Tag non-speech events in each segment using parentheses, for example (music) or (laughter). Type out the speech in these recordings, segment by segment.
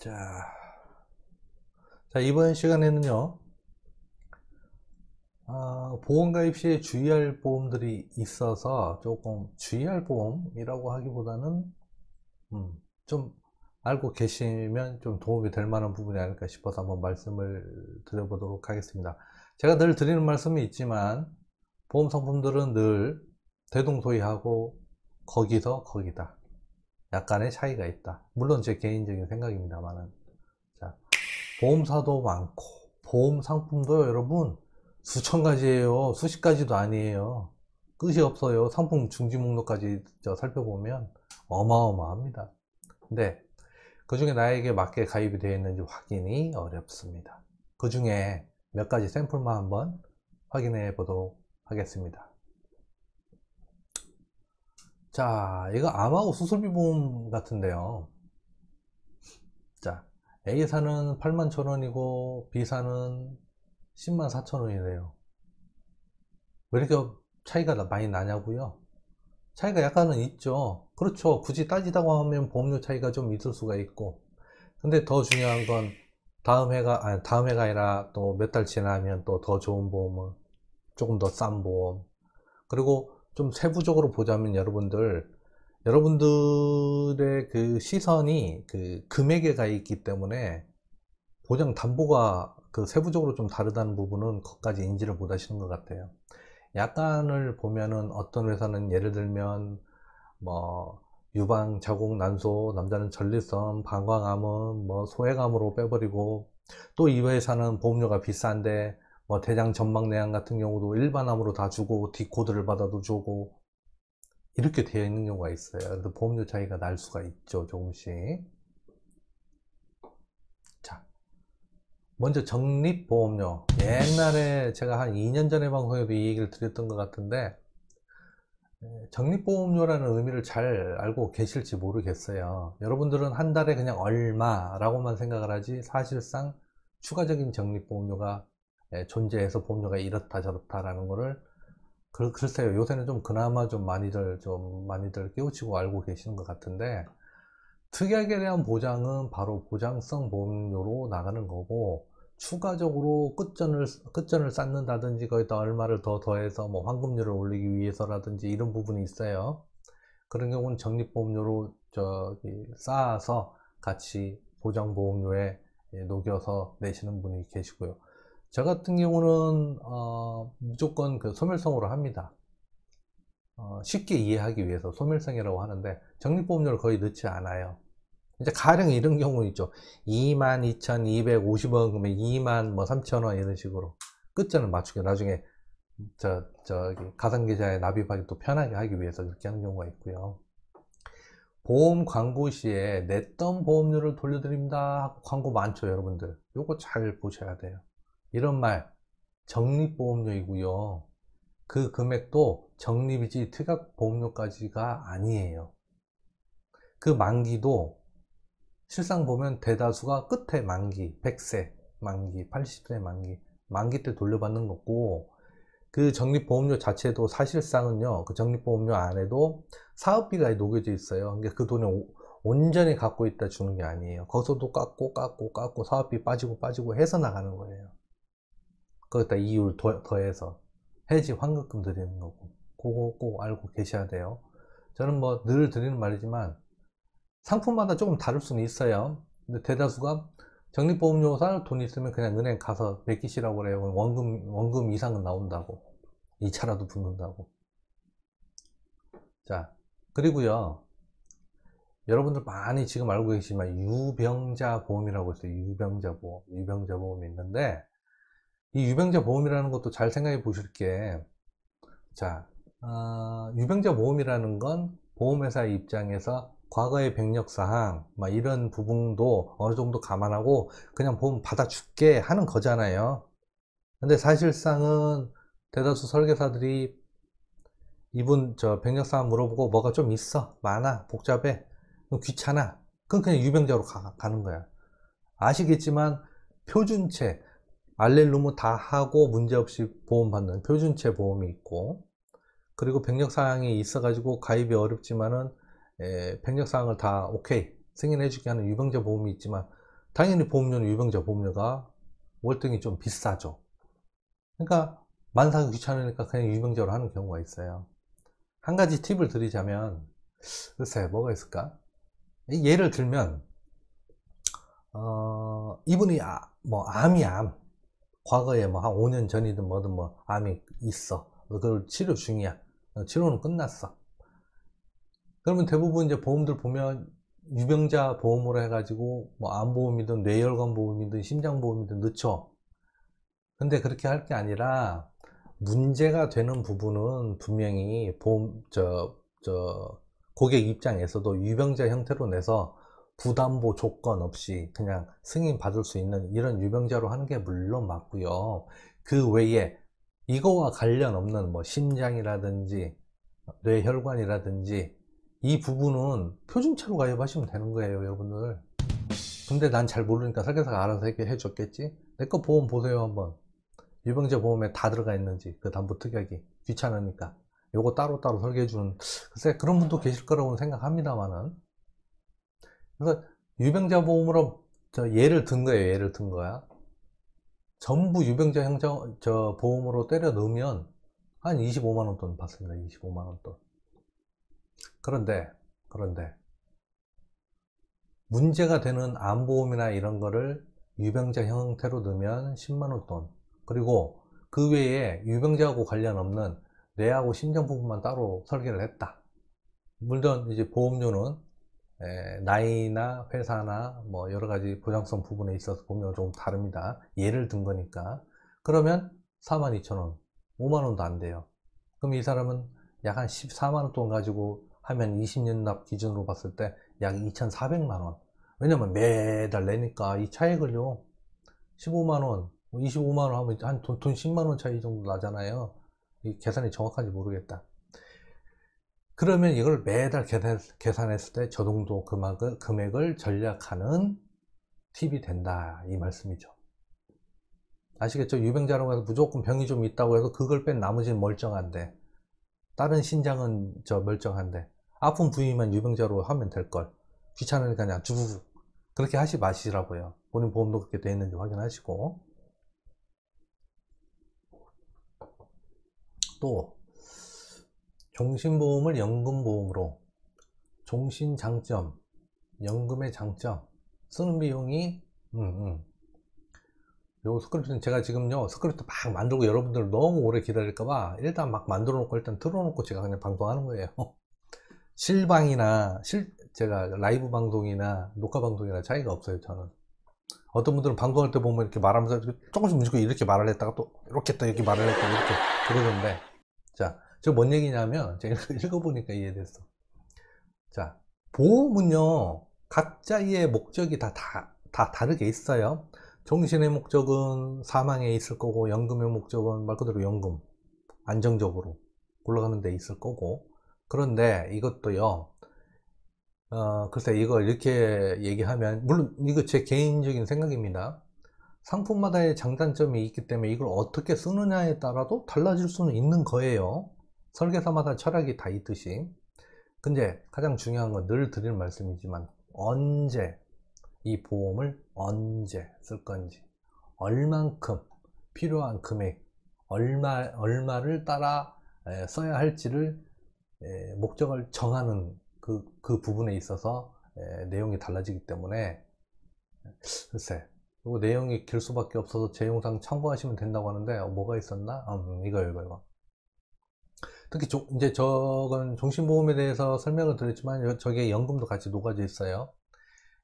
자, 자 이번 시간에는요 아, 보험가입 시에 주의할 보험들이 있어서 조금 주의할 보험이라고 하기보다는 음, 좀 알고 계시면 좀 도움이 될 만한 부분이 아닐까 싶어서 한번 말씀을 드려보도록 하겠습니다. 제가 늘 드리는 말씀이 있지만 보험 상품들은 늘 대동소이하고 거기서 거기다 약간의 차이가 있다. 물론 제 개인적인 생각입니다만은. 자, 보험사도 많고, 보험 상품도 여러분 수천 가지예요. 수십 가지도 아니에요. 끝이 없어요. 상품 중지 목록까지 살펴보면 어마어마합니다. 근데 그 중에 나에게 맞게 가입이 되어 있는지 확인이 어렵습니다. 그 중에 몇 가지 샘플만 한번 확인해 보도록 하겠습니다. 자, 이거 아마고 수술비 보험 같은데요. 자, A사는 8만 천원이고 B사는 10만 4천원이래요. 왜 이렇게 차이가 많이 나냐고요? 차이가 약간은 있죠. 그렇죠. 굳이 따지다고 하면 보험료 차이가 좀 있을 수가 있고. 근데 더 중요한 건 다음 해가, 아니, 다음 해가 아니라 또 몇 달 지나면 또 더 좋은 보험을, 조금 더 싼 보험. 그리고 좀 세부적으로 보자면 여러분들 여러분들의 그 시선이 그 금액에 가 있기 때문에 보장 담보가 그 세부적으로 좀 다르다는 부분은 거기까지 인지를 못 하시는 것 같아요. 약간을 보면은 어떤 회사는 예를 들면 뭐 유방, 자궁, 난소, 남자는 전립선, 방광암은 뭐 소외감으로 빼버리고 또 이 회사는 보험료가 비싼데 뭐 대장 전망 내양 같은 경우도 일반암으로 다 주고 디코드를 받아도 주고 이렇게 되어 있는 경우가 있어요. 그래서 보험료 차이가 날 수가 있죠, 조금씩. 자, 먼저 적립보험료. 옛날에 제가 한 2년 전에 방송에도 이 얘기를 드렸던 것 같은데 적립보험료라는 의미를 잘 알고 계실지 모르겠어요. 여러분들은 한 달에 그냥 얼마라고만 생각을 하지 사실상 추가적인 적립보험료가 예, 존재해서 법률가 이렇다 저렇다라는 거를 글, 글쎄요 요새는 좀 그나마 좀 많이들 좀 많이들 깨우치고 알고 계시는 것 같은데 특약에 대한 보장은 바로 보장성 보험료로 나가는 거고 추가적으로 끝전을 끝전을 쌓는다든지 거기다 얼마를 더 더해서 뭐 환급률을 올리기 위해서라든지 이런 부분이 있어요. 그런 경우는 적립보험료로 저기 쌓아서 같이 보장보험료에 예, 녹여서 내시는 분이 계시고요. 저 같은 경우는 어, 무조건 그 소멸성으로 합니다. 어, 쉽게 이해하기 위해서 소멸성이라고 하는데 적립보험료를 거의 넣지 않아요. 이제 가령 이런 경우 있죠. 22,250원 그러면 2만 뭐3 0원 이런 식으로 끝전는 맞추게 나중에 저 저기 가상 계좌에 납입하기 또 편하게 하기 위해서 그렇게 하는 경우가 있고요. 보험 광고 시에 냈던 보험료를 돌려드립니다. 광고 많죠, 여러분들. 요거 잘 보셔야 돼요. 이런 말 적립보험료이고요. 그 금액도 적립이지 특약보험료까지가 아니에요. 그 만기도 실상 보면 대다수가 끝에 만기, 100세 만기, 80세 만기, 만기 때 돌려받는 거고 그 적립보험료 자체도 사실상은요. 그 적립보험료 안에도 사업비가 녹여져 있어요. 그러니까 그 돈을 온전히 갖고 있다 주는 게 아니에요. 거기서도 깎고 깎고 깎고 사업비 빠지고 빠지고 해서 나가는 거예요. 거기다 이율 더해서 해지 환급금 드리는 거고 그거 꼭 알고 계셔야 돼요 저는 뭐 늘 드리는 말이지만 상품마다 조금 다를 수는 있어요 근데 대다수가 적립보험료사는돈 있으면 그냥 은행 가서 맡기시라고 그래요 원금 원금 이상은 나온다고 이차라도 붙는다고 자 그리고요 여러분들 많이 지금 알고 계시지만 유병자 보험이라고 있어요 유병자 보험 유병자 보험이 있는데 이 유병자 보험이라는 것도 잘 생각해 보실 게, 자, 어, 유병자 보험이라는 건 보험회사 입장에서 과거의 병력사항, 막 이런 부분도 어느 정도 감안하고 그냥 보험 받아줄게 하는 거잖아요. 근데 사실상은 대다수 설계사들이 이분 저 병력사항 물어보고 뭐가 좀 있어, 많아, 복잡해, 귀찮아. 그럼 그냥 유병자로 가, 가는 거야. 아시겠지만 표준체, 알렐루무 다 하고 문제없이 보험받는 표준체 보험이 있고 그리고 병력사항이 있어가지고 가입이 어렵지만은 예, 병력사항을 다 오케이 승인해주게 하는 유병자 보험이 있지만 당연히 보험료는 유병자 보험료가 월등히 좀 비싸죠. 그러니까 만사가 귀찮으니까 그냥 유병자로 하는 경우가 있어요. 한 가지 팁을 드리자면 글쎄 뭐가 있을까? 예를 들면 어, 이분이 아, 뭐 암이 암 과거에 뭐 한 5년 전이든 뭐든 뭐 암이 있어. 뭐 그걸 치료 중이야. 어, 치료는 끝났어. 그러면 대부분 이제 보험들 보면 유병자 보험으로 해가지고 뭐 암보험이든 뇌혈관 보험이든 심장보험이든 넣죠. 근데 그렇게 할 게 아니라 문제가 되는 부분은 분명히 보험 저 저 고객 입장에서도 유병자 형태로 내서 부담보 조건 없이 그냥 승인 받을 수 있는 이런 유병자로 하는 게 물론 맞고요. 그 외에 이거와 관련 없는 뭐 심장이라든지 뇌혈관이라든지 이 부분은 표준차로 가입하시면 되는 거예요, 여러분들. 근데 난 잘 모르니까 설계사가 알아서 해줬겠지? 결해내거 보험 보세요, 한번. 유병자 보험에 다 들어가 있는지, 그 담보 특약이. 귀찮으니까. 요거 따로따로 설계해주는, 글쎄, 그런 분도 계실 거라고는 생각합니다만은. 그래서 유병자 보험으로 저 예를 든 거예요. 예를 든 거야. 전부 유병자 형정 저 보험으로 때려 넣으면 한 25만 원 돈 받습니다. 25만 원 돈. 그런데 그런데 문제가 되는 암보험이나 이런 거를 유병자 형태로 넣으면 10만 원 돈. 그리고 그 외에 유병자하고 관련 없는 뇌하고 심장 부분만 따로 설계를 했다. 물론 이제 보험료는 예, 나이나 회사나 뭐 여러 가지 보장성 부분에 있어서 보면 좀 다릅니다. 예를 든 거니까. 그러면 42,000원, 5만원도 안 돼요. 그럼 이 사람은 약 한 14만원 돈 가지고 하면 20년 납 기준으로 봤을 때 약 2,400만원. 왜냐면 매달 내니까 이 차액을요, 15만원, 25만원 하면 한 돈, 돈 10만원 차이 정도 나잖아요. 이 계산이 정확한지 모르겠다. 그러면 이걸 매달 계산했을 때 저 정도 금액을, 금액을 전략하는 팁이 된다 이 말씀이죠 아시겠죠? 유병자로가서 무조건 병이 좀 있다고 해서 그걸 뺀 나머지는 멀쩡한데 다른 신장은 저 멀쩡한데 아픈 부위만 유병자로 하면 될걸 귀찮으니까 그냥 주부 그렇게 하시 마시라고요 본인 보험도 그렇게 되어 있는지 확인하시고 또 종신보험을 연금보험으로 종신 장점, 연금의 장점, 쓰는 비용이 음, 음. 요 스크립트는 제가 지금요 스크립트 막 만들고 여러분들 너무 오래 기다릴까봐 일단 막 만들어 놓고 일단 틀어놓고 제가 그냥 방송하는 거예요 (laughs) 실방이나 실 제가 라이브 방송이나 녹화 방송이나 차이가 없어요 저는 어떤 분들은 방송할 때 보면 이렇게 말하면서 조금씩 움직이고 이렇게 말을 했다가 또 이렇게 또 이렇게 말을 했다가 이렇게 그러던데 자 저뭔 얘기냐면 (laughs) 제가 읽어보니까 이해됐어 자 보험은요 각자의 목적이 다, 다, 다 다르게 있어요 정신의 목적은 사망에 있을 거고 연금의 목적은 말 그대로 연금 안정적으로 굴러가는 데 있을 거고 그런데 이것도요 어, 글쎄 이거 이렇게 얘기하면 물론 이거 제 개인적인 생각입니다 상품마다의 장단점이 있기 때문에 이걸 어떻게 쓰느냐에 따라도 달라질 수는 있는 거예요 설계사마다 철학이 다 있듯이 근데 가장 중요한 건 늘 드리는 말씀이지만 언제 이 보험을 언제 쓸 건지 얼만큼 필요한 금액 얼마, 얼마를 따라 써야 할지를 목적을 정하는 그, 그 부분에 있어서 내용이 달라지기 때문에 글쎄 그리고 내용이 길 수밖에 없어서 제 영상 참고하시면 된다고 하는데 뭐가 있었나? 음, 음 이거 이거 이거 특히 조, 이제 저건 종신보험에 대해서 설명을 드렸지만 저게 연금도 같이 녹아져 있어요.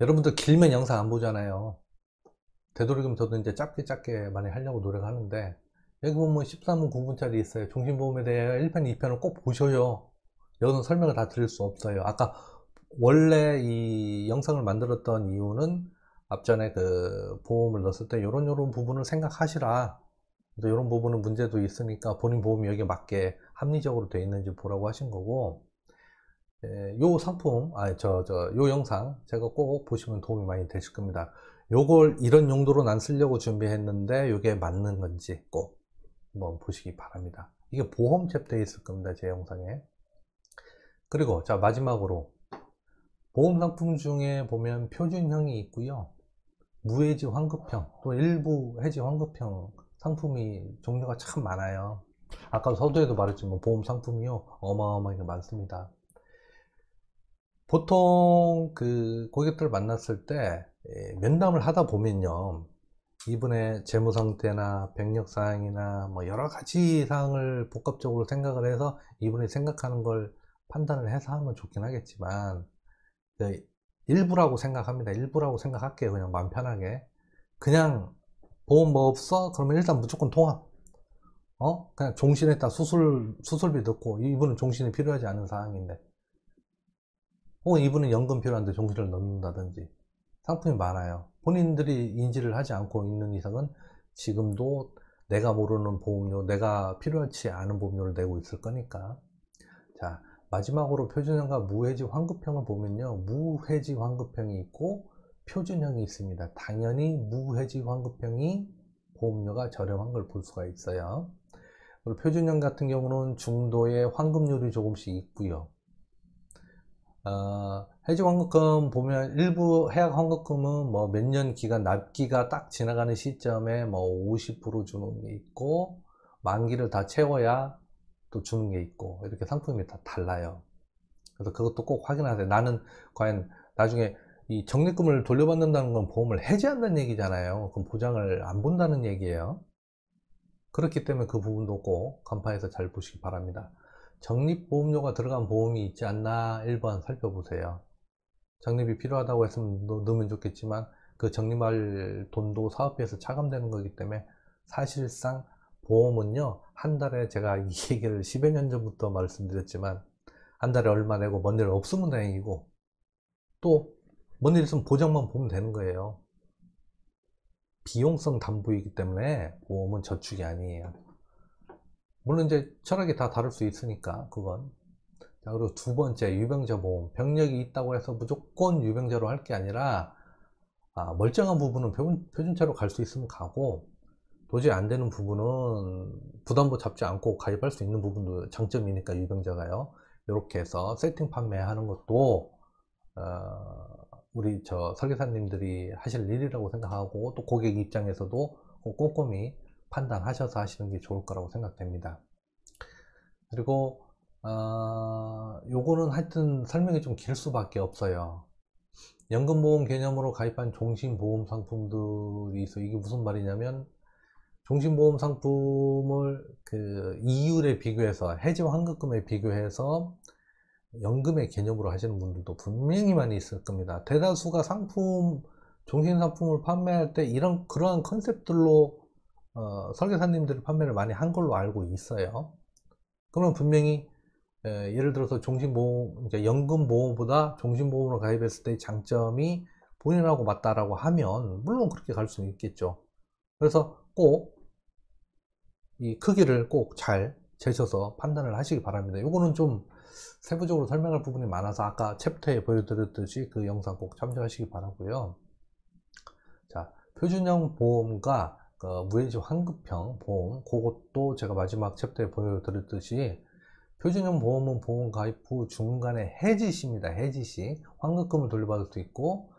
여러분들 길면 영상 안 보잖아요. 되도록이면 저도 이제 짧게 짧게 많이 하려고 노력하는데 여기 보면 13분 9분짜리 있어요. 종신보험에 대해 1편, 2편을 꼭 보셔요. 여기는 설명을 다 드릴 수 없어요. 아까 원래 이 영상을 만들었던 이유는 앞전에 그 보험을 넣었을 때요런요런 부분을 생각하시라 이런 부분은 문제도 있으니까 본인 보험이 여기에 맞게 합리적으로 돼 있는지 보라고 하신 거고 예, 요 상품, 아저저 요 영상 제가 꼭 보시면 도움이 많이 되실 겁니다. 요걸 이런 용도로 난 쓰려고 준비했는데 요게 맞는 건지 꼭 한번 보시기 바랍니다. 이게 보험 챕터에 있을 겁니다. 제 영상에. 그리고 자 마지막으로 보험 상품 중에 보면 표준형이 있고요. 무해지 환급형 또 일부 해지 환급형 상품이 종류가 참 많아요. 아까 서두에도 말했지만 보험 상품이요 어마어마하게 많습니다. 보통 그 고객들 만났을 때 예, 면담을 하다 보면요 이분의 재무 상태나 병력 사항이나 뭐 여러 가지 사항을 복합적으로 생각을 해서 이분이 생각하는 걸 판단을 해서 하면 좋긴 하겠지만 그 일부라고 생각합니다 일부라고 생각할게요 그냥 마음 편하게 그냥 보험 뭐 없어? 그러면 일단 무조건 통합. 어? 그냥 종신에다 수술, 수술비 넣고. 이분은 종신이 필요하지 않은 사항인데. 혹은 이분은 연금 필요한데 종신을 넣는다든지. 상품이 많아요. 본인들이 인지를 하지 않고 있는 이상은 지금도 내가 모르는 보험료, 내가 필요하지 않은 보험료를 내고 있을 거니까. 자, 마지막으로 표준형과 무해지 환급형을 보면요. 무해지 환급형이 있고 표준형이 있습니다. 당연히 무해지 환급형이 보험료가 저렴한 걸 볼 수가 있어요. 그리고 표준형 같은 경우는 중도에 환급률이 조금씩 있고요. 어, 해지 환급금 보면 일부 해약 환급금은 뭐 몇 년 기간 납기가 딱 지나가는 시점에 뭐 50% 주는 게 있고 만기를 다 채워야 또 주는 게 있고 이렇게 상품이 다 달라요. 그래서 그것도 꼭 확인하세요. 나는 과연 나중에 이 적립금을 돌려받는다는 건 보험을 해지한다는 얘기잖아요. 그럼 보장을 안 본다는 얘기예요. 그렇기 때문에 그 부분도 꼭 간파해서 잘 보시기 바랍니다. 적립보험료가 들어간 보험이 있지 않나 1번 살펴보세요. 적립이 필요하다고 했으면 넣으면 좋겠지만 그 적립할 돈도 사업비에서 차감되는 거기 때문에 사실상 보험은요 한 달에 제가 이 (laughs) 얘기를 10여 년 전부터 말씀드렸지만 한 달에 얼마 내고 먼 일 없으면 다행이고 또 뭔일 있으면 보장만 보면 되는 거예요. 비용성 담보이기 때문에 보험은 저축이 아니에요. 물론 이제 철학이 다 다를 수 있으니까 그건. 자, 그리고 두 번째 유병자 보험. 병력이 있다고 해서 무조건 유병자로 할 게 아니라 아, 멀쩡한 부분은 표준, 차로 갈 수 있으면 가고 도저히 안 되는 부분은 부담도 잡지 않고 가입할 수 있는 부분도 장점이니까 유병자가요. 이렇게 해서 세팅 판매하는 것도 어, 우리 저 설계사님들이 하실 일이라고 생각하고 또 고객 입장에서도 어, 꼼꼼히 판단하셔서 하시는 게 좋을 거라고 생각됩니다. 그리고 어, 요거는 하여튼 설명이 좀 길 수밖에 없어요. 연금보험 개념으로 가입한 종신보험 상품들이 있어 이게 무슨 말이냐면 종신보험 상품을 그 이율에 비교해서 해지 환급금에 비교해서 연금의 개념으로 하시는 분들도 분명히 많이 있을 겁니다. 대다수가 상품, 종신 상품을 판매할 때 이런 그러한 컨셉들로 어, 설계사님들이 판매를 많이 한 걸로 알고 있어요. 그러면 분명히 예, 예를 들어서 종신보험, 이제 연금보험보다 종신보험으로 가입했을 때 장점이 본인하고 맞다라고 하면 물론 그렇게 갈 수는 있겠죠. 그래서 꼭 이 크기를 꼭 잘 재셔서 판단을 하시기 바랍니다. 이거는 좀 세부적으로 설명할 부분이 많아서 아까 챕터에 보여드렸듯이 그 영상 꼭 참조하시기 바라고요 자 표준형 보험과 그 무해지 환급형 보험 그것도 제가 마지막 챕터에 보여드렸듯이 표준형 보험은 보험 가입 후 중간에 해지시입니다. 해지시 환급금을 돌려받을 수 있고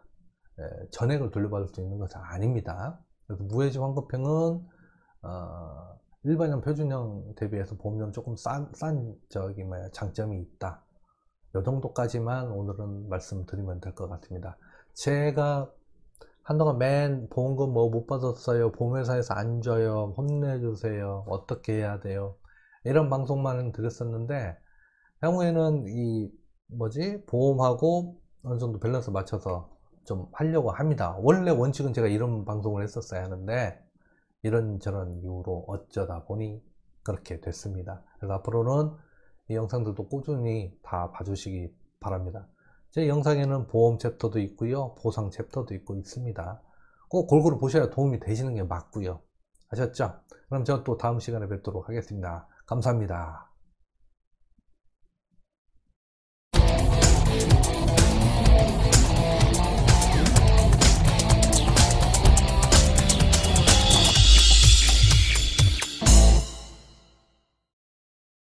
에, 예, 전액을 돌려받을 수 있는 것은 아닙니다. 그래서 무해지 환급형은 어, 일반형 표준형 대비해서 보험료는 조금 싼, 싼 저기 뭐 장점이 있다. 요 정도까지만 오늘은 말씀드리면 될 것 같습니다. 제가 한동안 맨 보험금 뭐 못 받았어요. 보험회사에서 안 줘요. 혼내주세요. 어떻게 해야 돼요? 이런 방송만 드렸었는데 향후에는 이 뭐지 보험하고 어느 정도 밸런스 맞춰서 좀 하려고 합니다. 원래 원칙은 제가 이런 방송을 했었어야 하는데 이런저런 이유로 어쩌다 보니 그렇게 됐습니다. 그래서 앞으로는 이 영상들도 꾸준히 다 봐주시기 바랍니다. 제 영상에는 보험 챕터도 있고요. 보상 챕터도 있고 있습니다. 꼭 골고루 보셔야 도움이 되시는 게 맞고요. 아셨죠? 그럼 제가 또 다음 시간에 뵙도록 하겠습니다. 감사합니다.